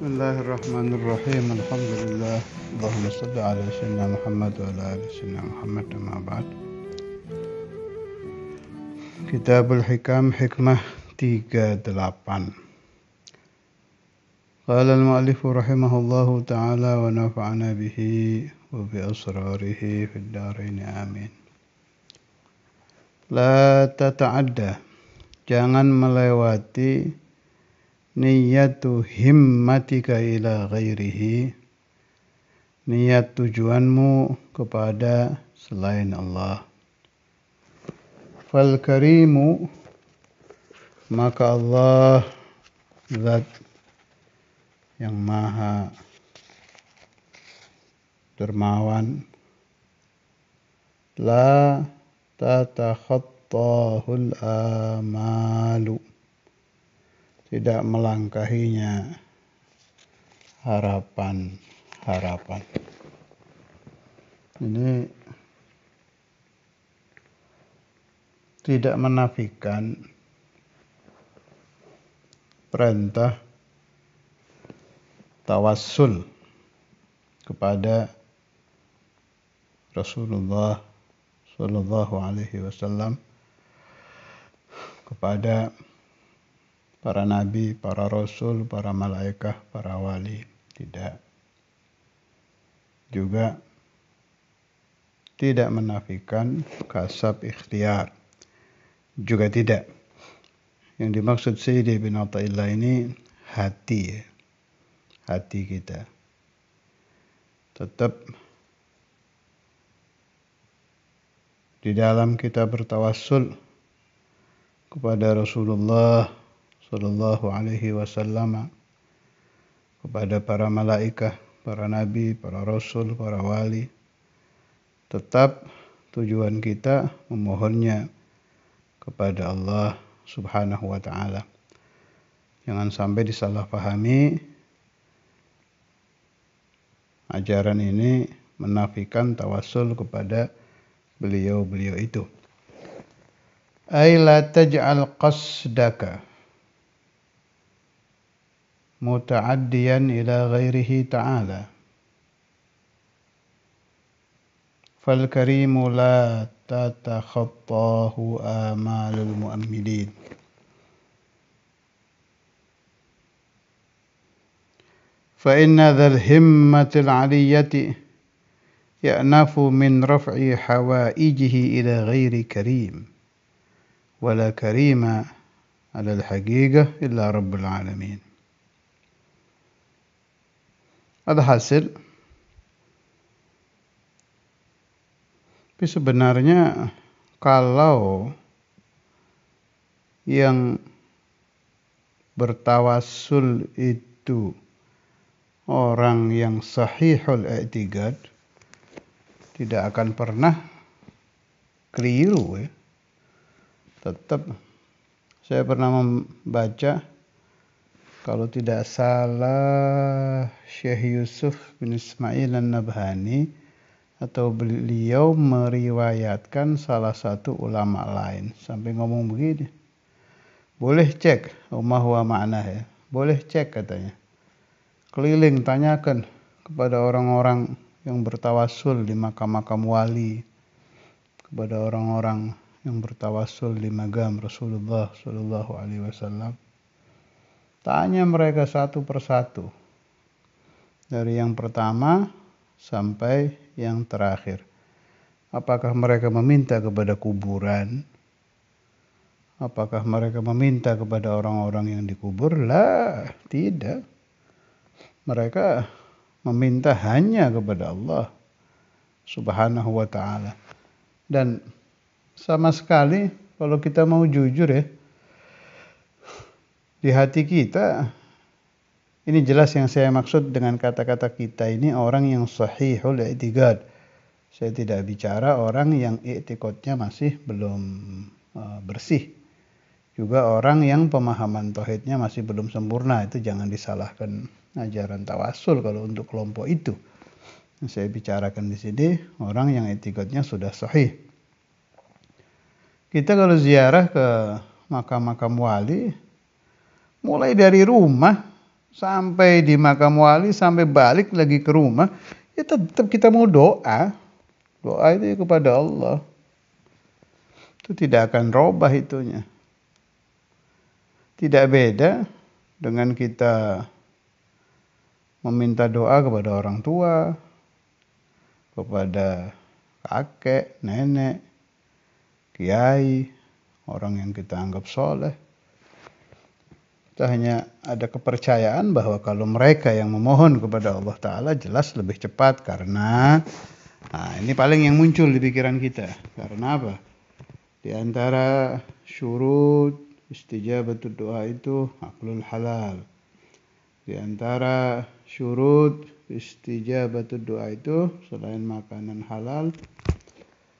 بسم الله الرحمن الرحيم الحمد لله اللهم صل على سيدنا محمد وعلى آل سيدنا محمد أما بعد Kitabul Hikam Hikmah 38 Qala al-mu'allifu rahimahullahu ta'ala wa nafa'ana bihi wa bi asrarihi fid darain Jangan melewati niyatu himmatika ila ghairihi niat tujuanmu kepada selain Allah fal karimu maka Allah zat yang maha dermawan la tatakhattahul amalu tidak melangkahinya harapan-harapan. Ini tidak menafikan perintah tawassul kepada Rasulullah Shallallahu Alaihi Wasallam kepada para nabi, para rasul, para malaikat, para wali. Tidak. Juga tidak menafikan kasab ikhtiar. Juga tidak. Yang dimaksud Sayyidi bin Atta'illah ini hati. Ya. Hati kita. Tetap di dalam kita bertawassul kepada Rasulullah Sallallahu Alaihi Wasallam kepada para malaikat, para nabi, para rasul, para wali. Tetap tujuan kita memohonnya kepada Allah Subhanahu wa taala. Jangan sampai disalahpahami ajaran ini menafikan tawasul kepada beliau-beliau itu. Aila taj'al qasdaka متعديا إلى غيره تعالى فالكريم لا تتخطاه آمال المؤمنين فإن ذا الهمة العلية يأنف من رفع حوائجه إلى غير كريم ولا كريم على الحقيقة إلا رب العالمين ada hasil tapi sebenarnya kalau yang bertawasul itu orang yang sahihul i'tigad tidak akan pernah keliru ya. Tetap saya pernah membaca kalau tidak salah Syekh Yusuf bin Ismail An-Nabhani atau beliau meriwayatkan salah satu ulama lain sampai ngomong begini boleh cek rumah wa makna ya boleh cek katanya keliling tanyakan kepada orang-orang yang bertawasul di makam-makam wali kepada orang-orang yang bertawasul di magam Rasulullah Shallallahu Alaihi Wasallam Tanya mereka satu persatu. Dari yang pertama sampai yang terakhir. Apakah mereka meminta kepada kuburan? Apakah mereka meminta kepada orang-orang yang dikubur? Lah, tidak. Mereka meminta hanya kepada Allah Subhanahu wa taala. Dan sama sekali kalau kita mau jujur ya, di hati kita ini jelas yang saya maksud dengan kata-kata kita ini orang yang sahih oleh i'tigad. Saya tidak bicara orang yang i'tiqadnya masih belum e, bersih. Juga orang yang pemahaman tauhidnya masih belum sempurna itu jangan disalahkan ajaran tawasul kalau untuk kelompok itu. Saya bicarakan di sini orang yang i'tiqadnya sudah sahih. Kita kalau ziarah ke makam-makam wali, mulai dari rumah sampai di makam wali sampai balik lagi ke rumah ya tetap kita mau doa doa itu ya kepada Allah itu tidak akan robah itunya tidak beda dengan kita meminta doa kepada orang tua kepada kakek nenek kiai orang yang kita anggap soleh kita hanya ada kepercayaan bahwa kalau mereka yang memohon kepada Allah Ta'ala jelas lebih cepat karena nah ini paling yang muncul di pikiran kita. Karena apa? Di antara syurut istijabat doa itu aklul halal. Di antara syurut istijabat doa itu selain makanan halal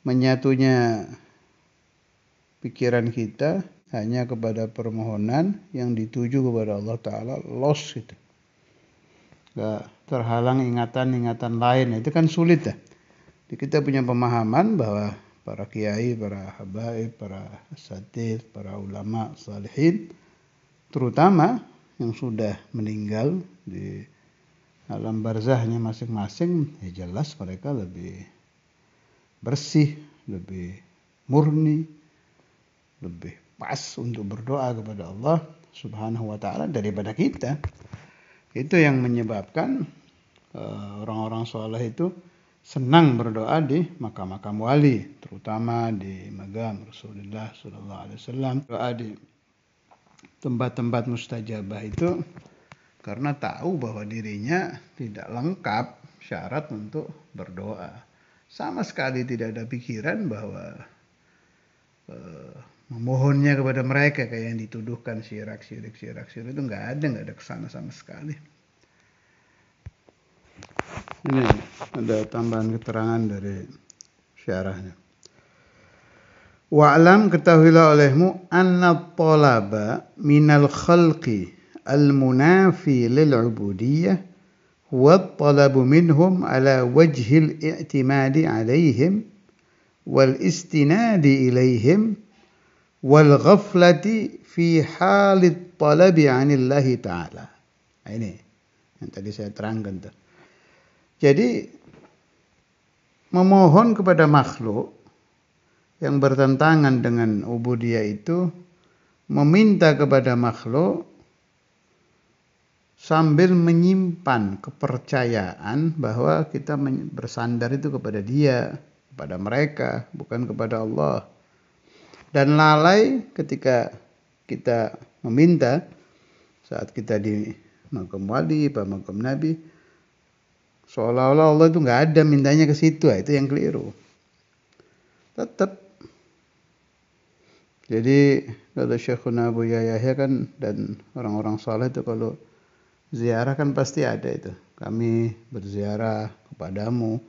menyatunya pikiran kita hanya kepada permohonan yang dituju kepada Allah Ta'ala los itu gak terhalang ingatan-ingatan lain itu kan sulit ya jadi kita punya pemahaman bahwa para kiai, para habaib, para satir, para ulama salihin terutama yang sudah meninggal di alam barzahnya masing-masing ya jelas mereka lebih bersih, lebih murni, lebih pas untuk berdoa kepada Allah Subhanahu wa taala daripada kita. Itu yang menyebabkan eh, orang-orang soleh itu senang berdoa di makam-makam wali, terutama di makam Rasulullah Sallallahu Alaihi Wasallam. Doa di tempat-tempat mustajabah itu karena tahu bahwa dirinya tidak lengkap syarat untuk berdoa. Sama sekali tidak ada pikiran bahwa uh, memohonnya kepada mereka kayak yang dituduhkan syirak syirik syirak syirik itu nggak ada nggak ada kesana sama sekali ini ada tambahan keterangan dari syarahnya wa'lam ketahuilah olehmu anna talaba minal khalqi al munafi lil ubudiyah wa talabu minhum ala wajhil i'timadi alaihim wal istinadi ilaihim wal ghaflati fi halit talabi anillahi ta'ala. Nah, ini yang tadi saya terangkan tuh. Jadi memohon kepada makhluk yang bertentangan dengan ubudiyah itu meminta kepada makhluk sambil menyimpan kepercayaan bahwa kita bersandar itu kepada dia, kepada mereka, bukan kepada Allah dan lalai ketika kita meminta saat kita di makam wali, pak makam nabi, seolah-olah Allah itu nggak ada mintanya ke situ, ah, itu yang keliru. Tetap. Jadi kalau Syekhuna Abu Yahya kan dan orang-orang saleh itu kalau ziarah kan pasti ada itu. Kami berziarah kepadamu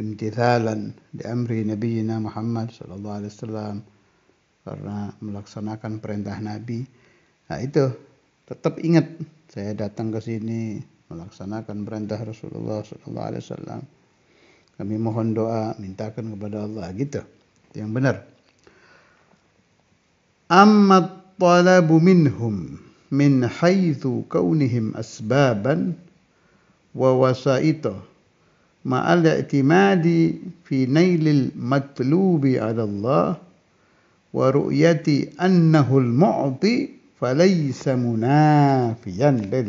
imtithalan di amri Nabi Muhammad sallallahu alaihi wasallam karena melaksanakan perintah Nabi. Nah itu tetap ingat saya datang ke sini melaksanakan perintah Rasulullah Sallallahu Alaihi Wasallam. Kami mohon doa, mintakan kepada Allah gitu. Itu yang benar. Amma talabu minhum min haythu kaunihim asbaban wa wasaita ma'al i'timadi fi nailil matlubi 'ala Allah wa ru'yati annahul mu'ti falaysa munafiyan lil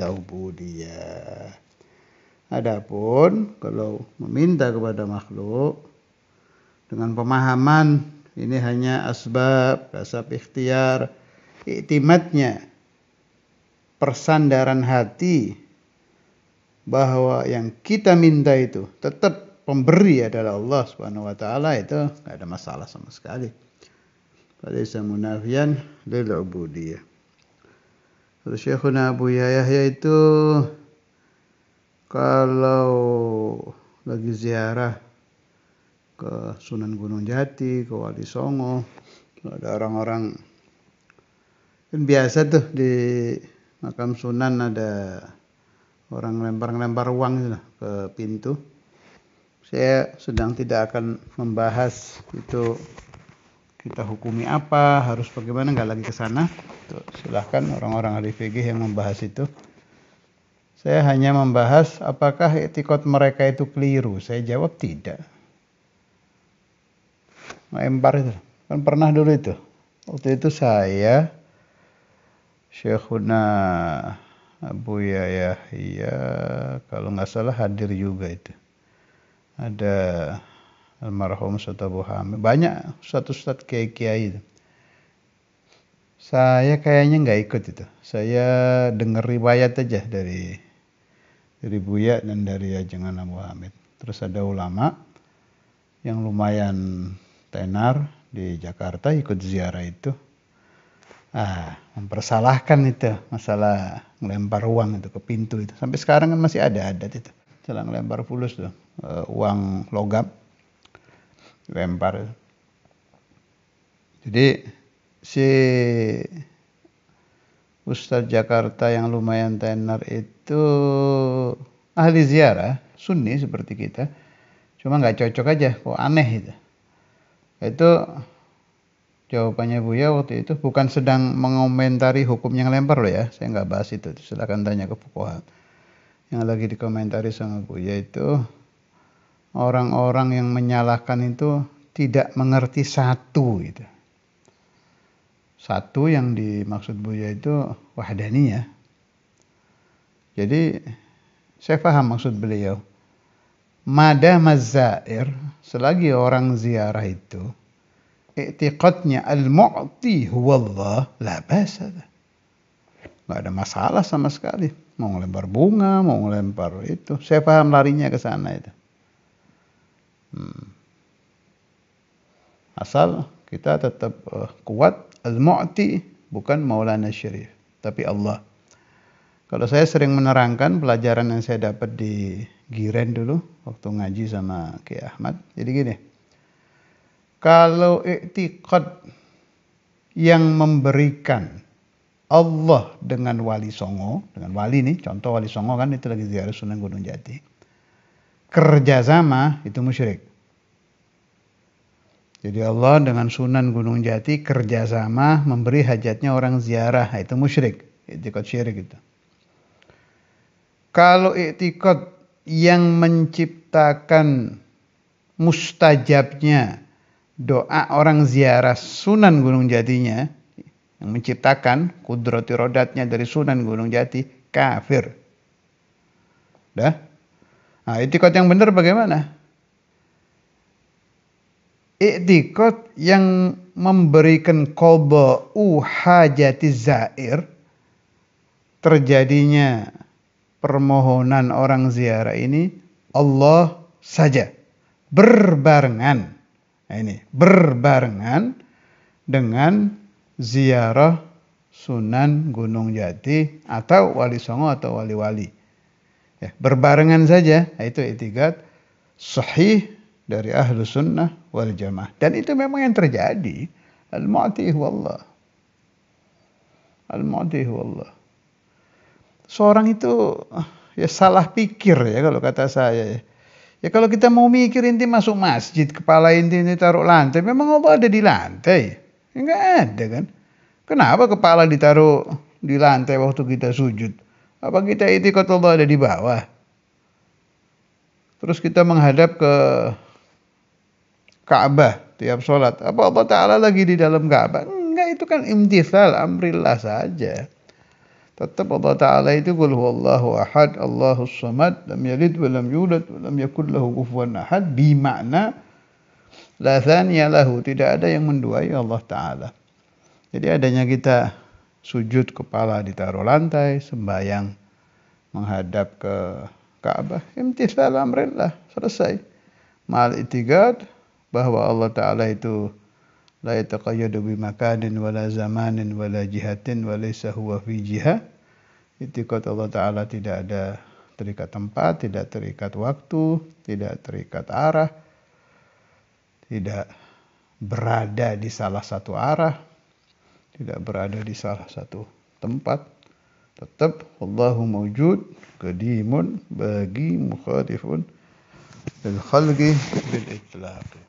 Adapun kalau meminta kepada makhluk dengan pemahaman ini hanya asbab, kasab ikhtiar, iktimatnya, persandaran hati bahwa yang kita minta itu tetap pemberi adalah Allah Subhanahu wa taala itu enggak ada masalah sama sekali. فليس منافيا للعبودية Syekhuna Abu Yahya itu kalau lagi ziarah ke Sunan Gunung Jati, ke Wali Songo, ada orang-orang kan biasa tuh di makam Sunan ada orang lempar-lempar uang gitu ke pintu. Saya sedang tidak akan membahas itu kita hukumi apa harus bagaimana nggak lagi ke sana silahkan orang-orang ahli fikih yang membahas itu saya hanya membahas apakah etikot mereka itu keliru saya jawab tidak melempar itu kan pernah dulu itu waktu itu saya Syekhuna Abu Yahya kalau nggak salah hadir juga itu ada almarhum Ustaz Abu Hamid banyak ustaz-ustaz kiai-kiai itu saya kayaknya nggak ikut itu saya dengar riwayat aja dari dari Buya dan dari Ajengan Abu Hamid terus ada ulama yang lumayan tenar di Jakarta ikut ziarah itu ah mempersalahkan itu masalah melempar uang itu ke pintu itu sampai sekarang kan masih ada adat itu Jalan ngelempar fulus tuh eh, uang logam lempar jadi si Ustadz Jakarta yang lumayan tenar itu ahli ziarah sunni seperti kita cuma nggak cocok aja kok aneh itu itu jawabannya Buya waktu itu bukan sedang mengomentari hukum yang lempar loh ya saya nggak bahas itu silakan tanya ke Fukoha yang lagi dikomentari sama Buya itu orang-orang yang menyalahkan itu tidak mengerti satu gitu. Satu yang dimaksud Buya itu ya. Jadi saya paham maksud beliau. Mada mazair, selagi orang ziarah itu, i'tiqadnya al-mu'ti Allah la basa. Gak ada masalah sama sekali. Mau lempar bunga, mau lempar itu. Saya paham larinya ke sana itu. Hmm. Asal kita tetap uh, kuat al-mu'ti bukan Maulana Syarif, tapi Allah. Kalau saya sering menerangkan pelajaran yang saya dapat di Giren dulu waktu ngaji sama Ki Ahmad. Jadi gini. Kalau i'tiqad yang memberikan Allah dengan wali songo, dengan wali ini, contoh wali songo kan itu lagi ziarah Sunan Gunung Jati kerjasama itu musyrik. Jadi Allah dengan Sunan Gunung Jati kerjasama memberi hajatnya orang ziarah nah, itu musyrik, itikad syirik itu. Kalau itikot yang menciptakan mustajabnya doa orang ziarah Sunan Gunung Jatinya yang menciptakan kudroti rodatnya dari Sunan Gunung Jati kafir. Dah? Nah, itikot yang benar bagaimana? Itikot yang memberikan qoba'u hajati zair terjadinya permohonan orang ziarah ini Allah saja berbarengan nah, ini berbarengan dengan ziarah Sunan Gunung Jati atau Wali Songo atau wali-wali. Ya, berbarengan saja, itu etikat sahih dari ahlu sunnah wal jamaah. Dan itu memang yang terjadi. Al-mu'ti Allah. Al-mu'ti Allah. Seorang itu ah, ya salah pikir ya kalau kata saya. Ya. ya kalau kita mau mikir inti masuk masjid, kepala inti ini taruh lantai, memang Allah ada di lantai? Enggak ya, ada kan. Kenapa kepala ditaruh di lantai waktu kita sujud? Apa kita itu Allah ada di bawah? Terus kita menghadap ke Ka'bah tiap sholat. Apa Allah Ta'ala lagi di dalam Ka'bah? Enggak, itu kan imtithal, amrillah saja. Tetap Allah Ta'ala itu Allah huwallahu ahad, Allahu samad, lam yalid wa lam yulad wa lam yakul lahu ahad bimakna la thaniya lahu. Tidak ada yang menduai Allah Ta'ala. Jadi adanya kita sujud kepala ditaruh lantai, sembahyang menghadap ke Ka'bah. Imtithal amrillah, selesai. Ma'al itigad bahwa Allah Ta'ala itu la yataqayyadu bi makanin wala zamanin wala jihatin walaysa huwa fi jiha. Itikad Allah Ta'ala tidak ada terikat tempat, tidak terikat waktu, tidak terikat arah, tidak berada di salah satu arah, tidak berada di salah satu tempat tetap Allahu mawjud qadimun bagi mukhalifun lil khalqi bil itlaqi